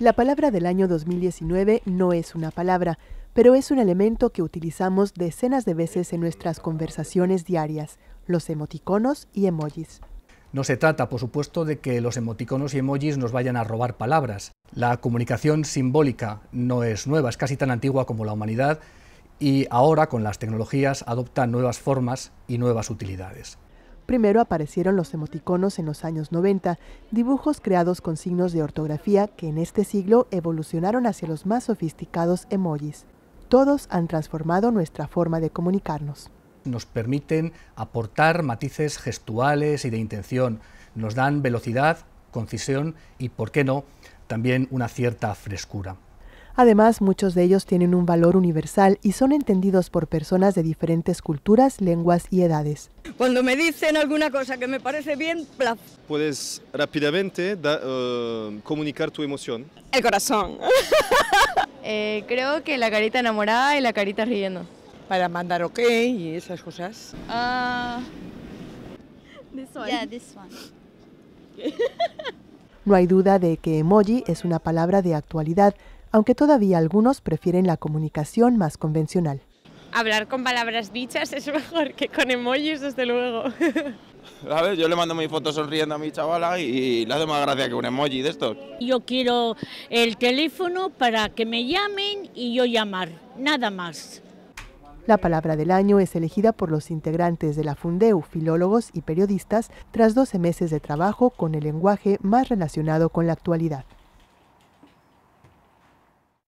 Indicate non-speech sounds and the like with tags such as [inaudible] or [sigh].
La palabra del año 2019 no es una palabra, pero es un elemento que utilizamos decenas de veces en nuestras conversaciones diarias, los emoticonos y emojis. No se trata, por supuesto, de que los emoticonos y emojis nos vayan a robar palabras. La comunicación simbólica no es nueva, es casi tan antigua como la humanidad y ahora con las tecnologías adopta nuevas formas y nuevas utilidades. Primero aparecieron los emoticonos en los años 90, dibujos creados con signos de ortografía que en este siglo evolucionaron hacia los más sofisticados emojis. Todos han transformado nuestra forma de comunicarnos. Nos permiten aportar matices gestuales y de intención, nos dan velocidad, concisión y, por qué no, también una cierta frescura. Además, muchos de ellos tienen un valor universal y son entendidos por personas de diferentes culturas, lenguas y edades. Cuando me dicen alguna cosa que me parece bien, plaf. Puedes rápidamente eh, comunicar tu emoción. El corazón. [laughs] Eh, creo que la carita enamorada y la carita riendo. Para mandar ok y esas cosas. Ah. this [laughs] No hay duda de que emoji es una palabra de actualidad aunque todavía algunos prefieren la comunicación más convencional. Hablar con palabras dichas es [laughs] mejor que con emojis, desde luego. [laughs] A ver, yo le mando mi foto sonriendo a mi chavala y le hace más gracia que un emoji de estos. Yo quiero el teléfono para que me llamen y yo llamar, nada más. La palabra del año es elegida por los integrantes de la Fundeu, filólogos y periodistas, tras 12 meses de trabajo con el lenguaje más relacionado con la actualidad.